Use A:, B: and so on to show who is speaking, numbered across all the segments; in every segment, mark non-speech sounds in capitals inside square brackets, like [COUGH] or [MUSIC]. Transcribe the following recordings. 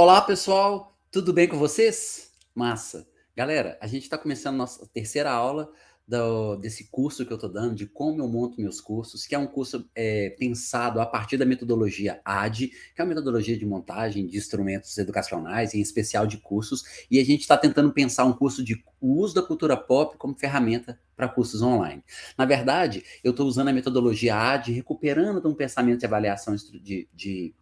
A: Olá, pessoal, tudo bem com vocês? Massa! Galera, a gente está começando nossa terceira aula do, desse curso que eu estou dando, de como eu monto meus cursos, que é um curso é, pensado a partir da metodologia AD, que é uma metodologia de montagem de instrumentos educacionais, em especial de cursos, e a gente está tentando pensar um curso de uso da cultura pop como ferramenta para cursos online. Na verdade, eu estou usando a metodologia AD, recuperando um pensamento de avaliação de, de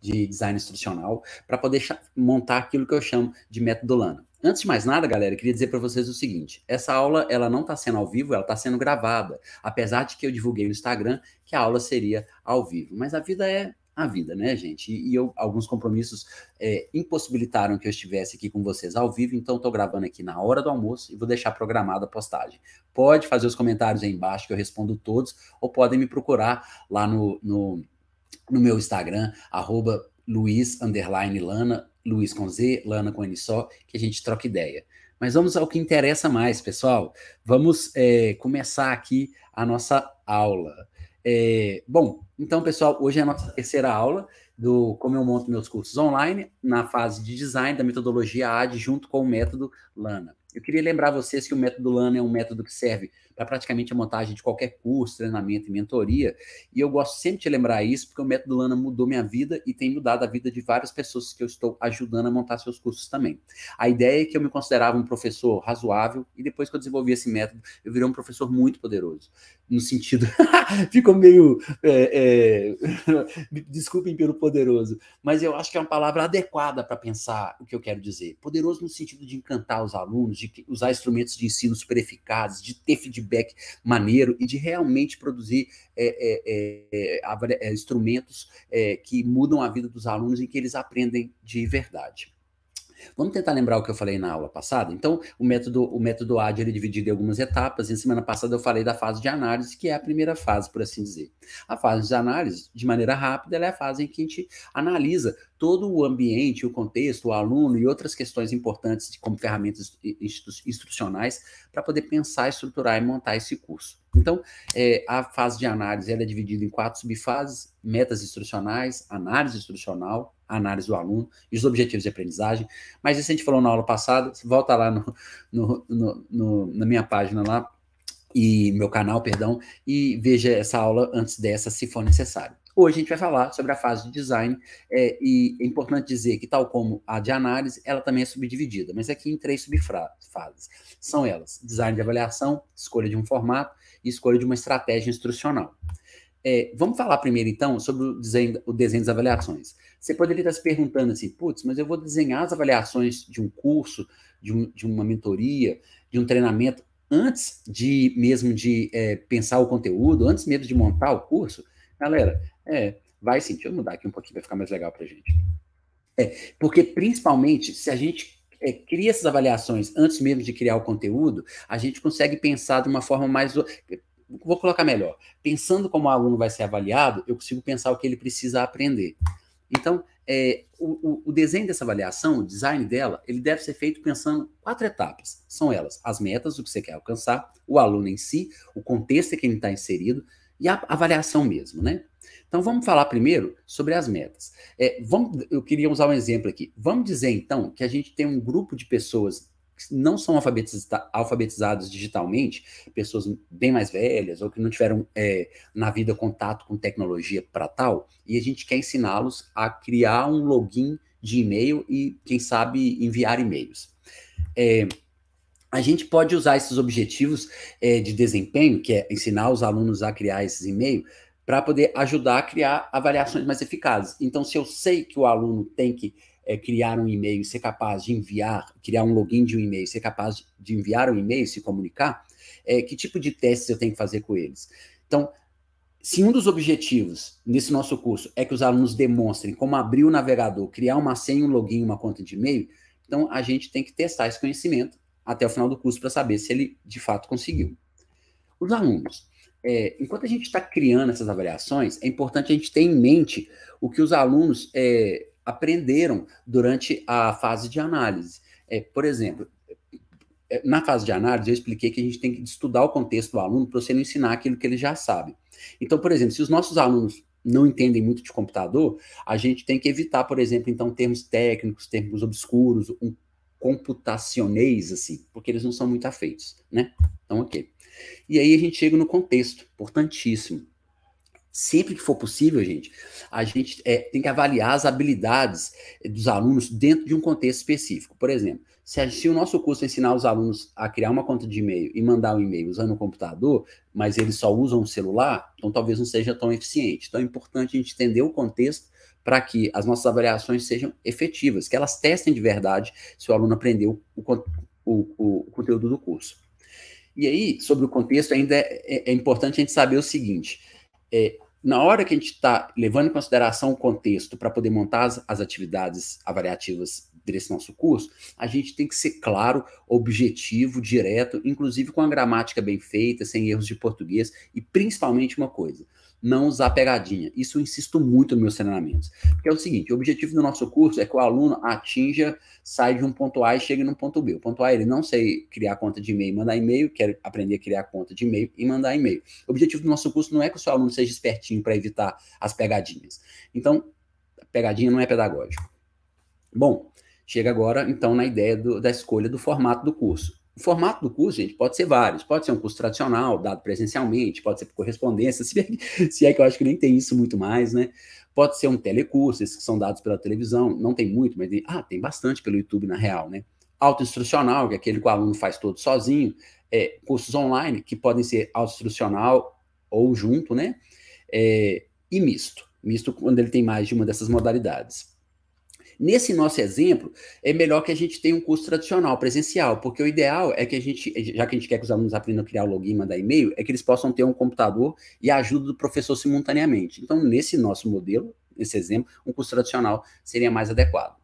A: de design instrucional, para poder montar aquilo que eu chamo de método metodolana. Antes de mais nada, galera, queria dizer para vocês o seguinte: essa aula ela não está sendo ao vivo, ela está sendo gravada, apesar de que eu divulguei no Instagram que a aula seria ao vivo. Mas a vida é a vida, né, gente? E, eu, alguns compromissos é, impossibilitaram que eu estivesse aqui com vocês ao vivo, então estou gravando aqui na hora do almoço e vou deixar programada a postagem. Pode fazer os comentários aí embaixo que eu respondo todos, ou podem me procurar lá no, no no meu Instagram, arroba Luiz underline Lana, Luiz com Z, Lana com N só, que a gente troca ideia. Mas vamos ao que interessa mais, pessoal. Vamos é, começar aqui a nossa aula. É, bom, então, pessoal, hoje é a nossa terceira aula do Como Eu Monto Meus Cursos Online, na fase de design da metodologia AD, junto com o método LANA. Eu queria lembrar vocês que o método LANA é um método que serve para praticamente a montagem de qualquer curso, treinamento e mentoria. E eu gosto sempre de lembrar isso, porque o método Lana mudou minha vida e tem mudado a vida de várias pessoas que eu estou ajudando a montar seus cursos também. A ideia é que eu me considerava um professor razoável e depois que eu desenvolvi esse método, eu virei um professor muito poderoso. No sentido, [LAUGHS] ficou meio. É, é... [LAUGHS] Desculpem pelo poderoso, mas eu acho que é uma palavra adequada para pensar o que eu quero dizer. Poderoso no sentido de encantar os alunos, de usar instrumentos de ensino super eficazes, de ter feedback feedback maneiro e de realmente produzir é, é, é, é, é instrumentos que mudam a vida dos alunos e que eles aprendem de verdade. Vamos tentar lembrar o que eu falei na aula passada? Então, o método, o método AD ele é dividido em algumas etapas. E semana passada eu falei da fase de análise, que é a primeira fase, por assim dizer. A fase de análise, de maneira rápida, é a fase em que a gente analisa todo o ambiente, o contexto, o aluno e outras questões importantes como ferramentas instrucionais para poder pensar, estruturar e montar esse curso. Então, é, a fase de análise ela é dividida em quatro subfases: metas instrucionais, análise instrucional, análise do aluno e os objetivos de aprendizagem. Mas isso a gente falou na aula passada, volta lá no, no, no, no na minha página lá, e meu canal, perdão, e veja essa aula antes dessa, se for necessário. Hoje a gente vai falar sobre a fase de design, é, e é importante dizer que, tal como a de análise, ela também é subdividida, mas aqui em três subfases. São elas: design de avaliação, escolha de um formato e escolha de uma estratégia instrucional. É, vamos falar primeiro, então, sobre o desenho, o desenho das avaliações. Você poderia estar se perguntando assim, putz, mas eu vou desenhar as avaliações de um curso, de, um, de uma mentoria, de um treinamento, antes de mesmo de é, pensar o conteúdo, antes mesmo de montar o curso? Galera, é, vai sim. Deixa eu mudar aqui um pouquinho, vai ficar mais legal para gente. É, porque principalmente se a gente é, cria essas avaliações antes mesmo de criar o conteúdo, a gente consegue pensar de uma forma mais. Vou colocar melhor. Pensando como o aluno vai ser avaliado, eu consigo pensar o que ele precisa aprender. Então, é, o, o, desenho dessa avaliação, o design dela, ele deve ser feito pensando quatro etapas. São elas as metas, o que você quer alcançar, o aluno em si, o contexto em que ele está inserido e a avaliação mesmo, né? Então vamos falar primeiro sobre as metas. É, vamos, eu queria usar um exemplo aqui. Vamos dizer então que a gente tem um grupo de pessoas que não são alfabetiza alfabetizadas digitalmente, pessoas bem mais velhas ou que não tiveram é, na vida contato com tecnologia para tal, e a gente quer ensiná-los a criar um login de e-mail e, quem sabe, enviar e-mails. É, a gente pode usar esses objetivos é, de desempenho, que é ensinar os alunos a criar esses e-mails, para poder ajudar a criar avaliações mais eficazes. Então, se eu sei que o aluno tem que é, criar um e-mail, ser capaz de enviar, criar um login de um e-mail, ser capaz de enviar um e-mail, se comunicar, é, que tipo de testes eu tenho que fazer com eles? Então, se um dos objetivos nesse nosso curso é que os alunos demonstrem como abrir o navegador, criar uma senha, um login, uma conta de e-mail, então a gente tem que testar esse conhecimento até o final do curso para saber se ele de fato conseguiu. Os alunos é, enquanto a gente está criando essas avaliações, é importante a gente ter em mente o que os alunos é, aprenderam durante a fase de análise. É, por exemplo, é, na fase de análise, eu expliquei que a gente tem que estudar o contexto do aluno para você não ensinar aquilo que ele já sabe. Então, por exemplo, se os nossos alunos não entendem muito de computador, a gente tem que evitar, por exemplo, então, termos técnicos, termos obscuros, um computacionês, assim, porque eles não são muito afeitos, né? Então, ok. E aí a gente chega no contexto, importantíssimo. Sempre que for possível, gente, a gente é, tem que avaliar as habilidades dos alunos dentro de um contexto específico. Por exemplo, se, a, se o nosso curso é ensinar os alunos a criar uma conta de e-mail e mandar um e-mail usando o computador, mas eles só usam o celular, então talvez não seja tão eficiente. Então é importante a gente entender o contexto para que as nossas avaliações sejam efetivas, que elas testem de verdade se o aluno aprendeu o, o, o, o conteúdo do curso. E aí, sobre o contexto, ainda é, é, é importante a gente saber o seguinte: é, na hora que a gente está levando em consideração o contexto para poder montar as, as, atividades avaliativas desse nosso curso, a gente tem que ser claro, objetivo, direto, inclusive com a gramática bem feita, sem erros de português e principalmente uma coisa: não usar pegadinha. Isso eu insisto muito nos meus treinamentos. Porque é o seguinte, o objetivo do nosso curso é que o aluno atinja, saia de um ponto A e chegue no ponto B. O ponto A, ele não sei criar conta de e-mail, mandar e-mail, quer aprender a criar conta de e-mail e mandar e-mail. O objetivo do nosso curso não é que o seu aluno seja espertinho para evitar as pegadinhas. Então, pegadinha não é pedagógico. Bom, chega agora, então, na ideia do, da escolha do formato do curso. O formato do curso, gente, pode ser vários. Pode ser um curso tradicional, dado presencialmente, pode ser por correspondência, [LAUGHS] se, é, se é que eu acho que nem tem isso muito mais, né? Pode ser um telecurso, esses que são dados pela televisão, não tem muito, mas tem, ah, tem bastante pelo YouTube na real, né? Autoinstrucional, que é aquele que o aluno faz todo sozinho. É, cursos online, que podem ser autoinstrucional ou junto, né? É, e misto. Misto quando ele tem mais de uma dessas modalidades. Nesse nosso exemplo, é melhor que a gente tenha um curso tradicional, presencial, porque o ideal é que a gente, já que a gente quer que os alunos aprendam a criar o login, mandar e-mail, é que eles possam ter um computador e a ajuda do professor simultaneamente. Então, nesse nosso modelo, nesse exemplo, um curso tradicional seria mais adequado.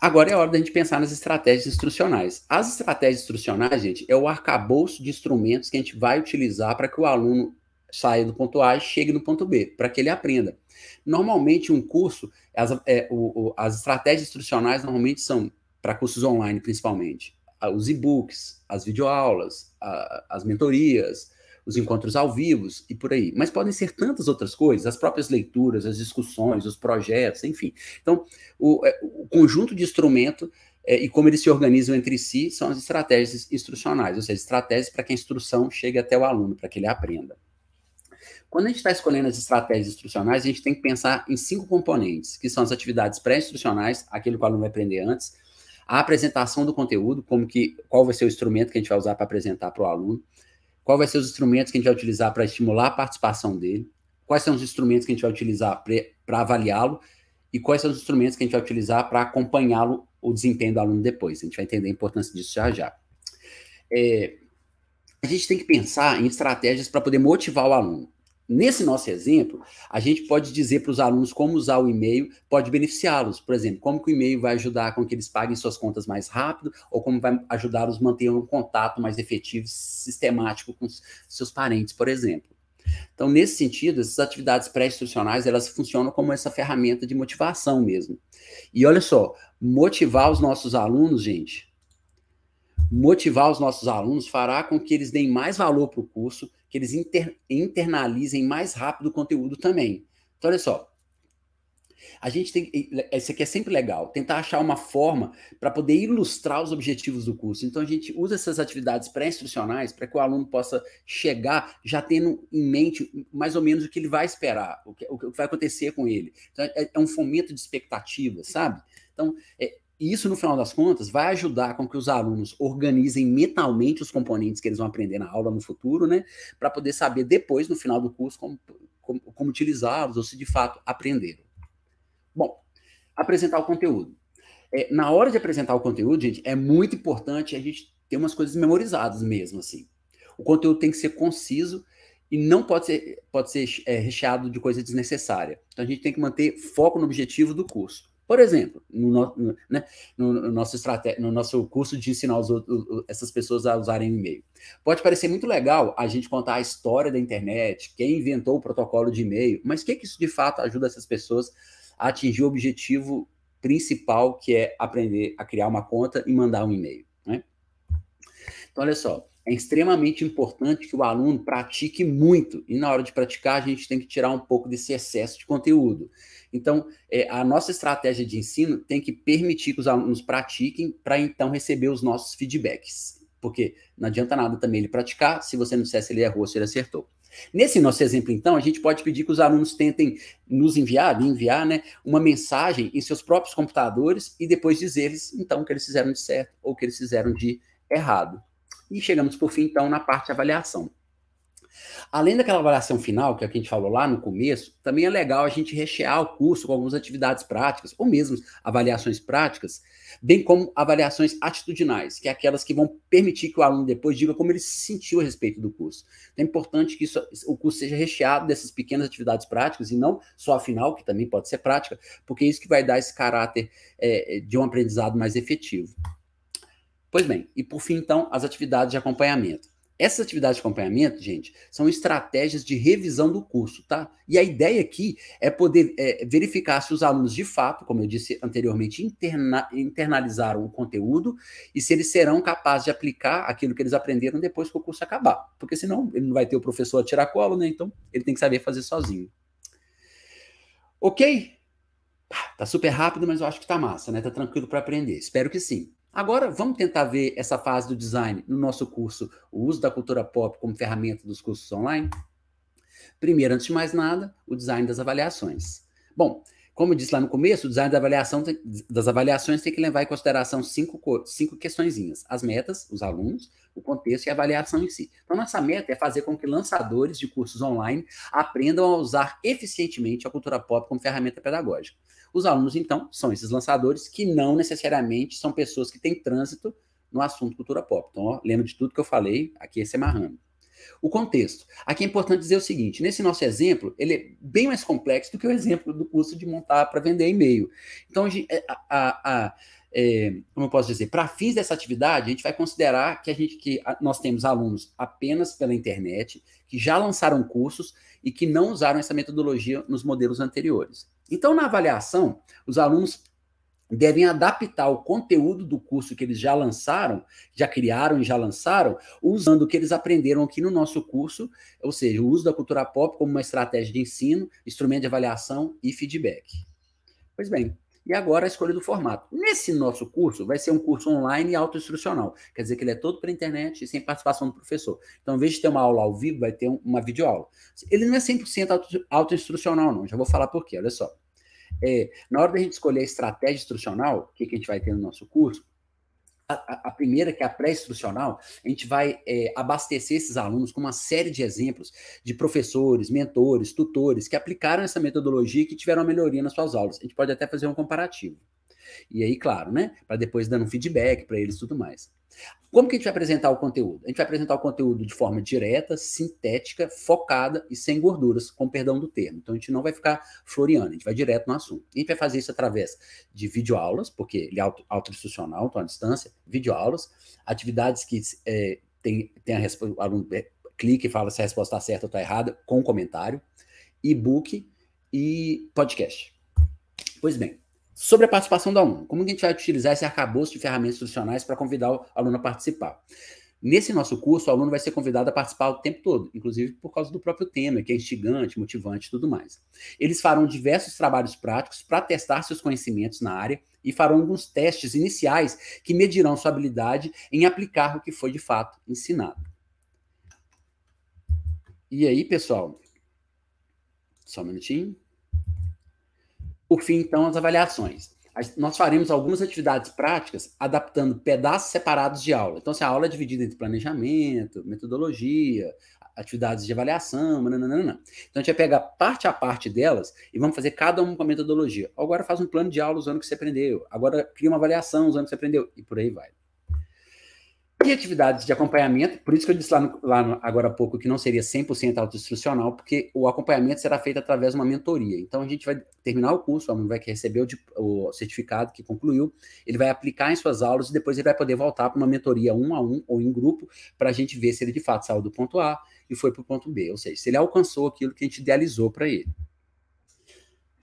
A: Agora é hora da gente pensar nas estratégias instrucionais. As estratégias instrucionais, gente, é o arcabouço de instrumentos que a gente vai utilizar para que o aluno saia do ponto A e chegue no ponto B, para que ele aprenda. Normalmente, um curso, as, é, o, o, as estratégias instrucionais normalmente são para cursos online, principalmente. Ah, os e-books, as videoaulas, a, as mentorias, os encontros ao vivo e por aí. Mas podem ser tantas outras coisas, as próprias leituras, as discussões, os projetos, enfim. Então, o, é, o conjunto de instrumento é, e como eles se organizam entre si são as estratégias instrucionais, ou seja, estratégias para que a instrução chegue até o aluno, para que ele aprenda. Quando a gente está escolhendo as estratégias instrucionais, a gente tem que pensar em cinco componentes, que são as atividades pré-instrucionais, aquilo que o aluno vai aprender antes, a apresentação do conteúdo, como que qual vai ser o instrumento que a gente vai usar para apresentar para o aluno, qual vai ser os instrumentos que a gente vai utilizar para estimular a participação dele, quais são os instrumentos que a gente vai utilizar para avaliá-lo e quais são os instrumentos que a gente vai utilizar para acompanhá-lo o desempenho do aluno depois. A gente vai entender a importância disso já já. É, a gente tem que pensar em estratégias para poder motivar o aluno. Nesse nosso exemplo, a gente pode dizer para os alunos como usar o e-mail pode beneficiá-los. Por exemplo, como que o e-mail vai ajudar com que eles paguem suas contas mais rápido ou como vai ajudá-los a manter um contato mais efetivo, sistemático com seus parentes, por exemplo. Então, nesse sentido, essas atividades pré-institucionais, elas funcionam como essa ferramenta de motivação mesmo. E olha só, motivar os nossos alunos, gente, motivar os nossos alunos fará com que eles deem mais valor para o curso, que eles inter, internalizem mais rápido o conteúdo também. Então, olha só. A gente tem. Isso aqui é sempre legal, tentar achar uma forma para poder ilustrar os objetivos do curso. Então, a gente usa essas atividades pré-instrucionais para que o aluno possa chegar já tendo em mente mais ou menos o que ele vai esperar, o que, o que vai acontecer com ele. Então, é, é um fomento de expectativas, sabe? Então, é, e isso, no final das contas, vai ajudar com que os alunos organizem mentalmente os componentes que eles vão aprender na aula no futuro, né? Para poder saber depois, no final do curso, como, como, como utilizá-los ou se de fato aprenderam. Bom, apresentar o conteúdo. É, na hora de apresentar o conteúdo, gente, é muito importante a gente ter umas coisas memorizadas mesmo, assim. O conteúdo tem que ser conciso e não pode ser, pode ser é, recheado de coisa desnecessária. Então a gente tem que manter foco no objetivo do curso. Por exemplo, no, no, né, no, no nosso, no nosso curso de ensinar os, essas pessoas a usarem o e-mail. Pode parecer muito legal a gente contar a história da internet, quem inventou o protocolo de e-mail, mas o que, que isso de fato ajuda essas pessoas a atingir o objetivo principal, que é aprender a criar uma conta e mandar um e-mail? Né? Então, olha só é extremamente importante que o aluno pratique muito, e na hora de praticar, a gente tem que tirar um pouco desse excesso de conteúdo. Então, é, a nossa estratégia de ensino tem que permitir que os alunos pratiquem para então receber os nossos feedbacks. Porque não adianta nada também ele praticar se você não disser se ele errou ou se ele acertou. Nesse nosso exemplo, então, a gente pode pedir que os alunos tentem nos enviar, enviar, né, uma mensagem em seus próprios computadores e depois dizer-lhes, então, que eles fizeram de certo ou que eles fizeram de errado. E chegamos, por fim, então, na parte de avaliação. Além daquela avaliação final, que, é que a gente falou lá no começo, também é legal a gente rechear o curso com algumas atividades práticas, ou mesmo avaliações práticas, bem como avaliações atitudinais, que é aquelas que vão permitir que o aluno depois diga como ele se sentiu a respeito do curso. Então, é importante que isso, o curso seja recheado dessas pequenas atividades práticas e não só a final, que também pode ser prática, porque é isso que vai dar esse caráter é, de um aprendizado mais efetivo. Pois bem, e por fim, então, as atividades de acompanhamento. Essas atividades de acompanhamento, gente, são estratégias de revisão do curso, tá? E a ideia aqui é poder é, verificar se os alunos, de fato, como eu disse anteriormente, interna internalizaram o conteúdo e se eles serão capazes de aplicar aquilo que eles aprenderam depois que o curso acabar. Porque senão ele não vai ter o professor a tirar cola, né? Então ele tem que saber fazer sozinho. Ok? Tá super rápido, mas eu acho que tá massa, né? Tá tranquilo para aprender. Espero que sim. Agora, vamos tentar ver essa fase do design no nosso curso, o uso da cultura pop como ferramenta dos cursos online? Primeiro, antes de mais nada, o design das avaliações. Bom, como eu disse lá no começo, o design da avaliação tem, das avaliações tem que levar em consideração cinco, cinco questõezinhas. As metas, os alunos, o contexto e a avaliação em si. Então, nossa meta é fazer com que lançadores de cursos online aprendam a usar eficientemente a cultura pop como ferramenta pedagógica. Os alunos, então, são esses lançadores que não necessariamente são pessoas que têm trânsito no assunto cultura pop. Então, ó, lembra de tudo que eu falei, aqui esse é amarrando. O contexto. Aqui é importante dizer o seguinte: nesse nosso exemplo, ele é bem mais complexo do que o exemplo do curso de montar para vender e-mail. Então, a, é, a, a é, como eu posso dizer, para fins dessa atividade, a gente vai considerar que a gente que nós temos alunos apenas pela internet, que já lançaram cursos e que não usaram essa metodologia nos modelos anteriores. Então, na avaliação, os alunos devem adaptar o conteúdo do curso que eles já lançaram, já criaram e já lançaram, usando o que eles aprenderam aqui no nosso curso, ou seja, o uso da cultura pop como uma estratégia de ensino, instrumento de avaliação e feedback. Pois bem, e agora a escolha do formato. Nesse nosso curso, vai ser um curso online e autoinstrucional. Quer dizer que ele é todo para internet e sem participação do professor. Então, em vez de ter uma aula ao vivo, vai ter uma videoaula. Ele não é 100% autoinstrucional, não. Já vou falar por quê, olha só. É, na hora da gente escolher a estratégia instrucional, o que, que a gente vai ter no nosso curso, a, primeira, que é a pré-instrucional, a gente vai é, abastecer esses alunos com uma série de exemplos de professores, mentores, tutores que aplicaram essa metodologia e que tiveram uma melhoria nas suas aulas. A gente pode até fazer um comparativo. E aí, claro, né? Para depois dando um feedback para eles e tudo mais. Como que a gente vai apresentar o conteúdo? A gente vai apresentar o conteúdo de forma direta, sintética, focada e sem gorduras, com perdão do termo. Então a gente não vai ficar floreando, a gente vai direto no assunto. E a gente vai fazer isso através de videoaulas, porque ele é auto institucional auto então à distância, videoaulas, atividades que é, tem, tem a resposta, o aluno é, clica e fala se a resposta está certa ou está errada, com comentário, e-book e podcast. Pois bem, sobre a participação do aluno. Como que a gente vai utilizar esse arcabouço de ferramentas institucionais para convidar o aluno a participar? Nesse nosso curso, o aluno vai ser convidado a participar o tempo todo, inclusive por causa do próprio tema, que é instigante, motivante e tudo mais. Eles farão diversos trabalhos práticos para testar seus conhecimentos na área e farão alguns testes iniciais que medirão sua habilidade em aplicar o que foi de fato ensinado. E aí, pessoal? Só um minutinho. Por fim, então, as avaliações. Nós faremos algumas atividades práticas adaptando pedaços separados de aula. Então, se a aula é dividida entre planejamento, metodologia, atividades de avaliação, nananana. Então, a gente vai pegar parte a parte delas e vamos fazer cada uma com a metodologia. Agora faz um plano de aula usando o que você aprendeu. Agora cria uma avaliação usando o que você aprendeu. E por aí vai de atividades de acompanhamento, por isso que eu disse lá, no, lá no, agora há pouco que não seria 100% autoinstrucional, porque o acompanhamento será feito através de uma mentoria. Então, a gente vai terminar o curso, o aluno vai receber o, o, certificado que concluiu, ele vai aplicar em suas aulas e depois ele vai poder voltar para uma mentoria um a um ou em grupo para a gente ver se ele de fato saiu do ponto A e foi para o ponto B, ou seja, se ele alcançou aquilo que a gente idealizou para ele.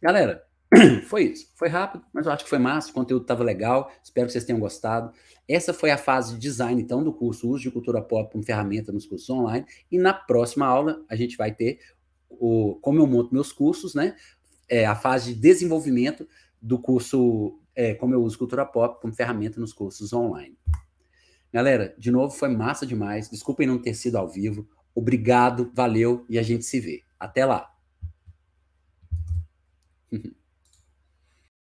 A: Galera, [CLEARS THROAT] foi isso. Foi rápido, mas eu acho que foi massa, o conteúdo estava legal, espero que vocês tenham gostado. Essa foi a fase de design, então, do curso Uso de Cultura Pop como ferramenta nos cursos online. E na próxima aula, a gente vai ter o, como eu monto meus cursos, né? É, a fase de desenvolvimento do curso é, Como eu uso cultura pop como ferramenta nos cursos online. Galera, de novo, foi massa demais. Desculpem não ter sido ao vivo. Obrigado, valeu e a gente se vê. Até lá. [LAUGHS]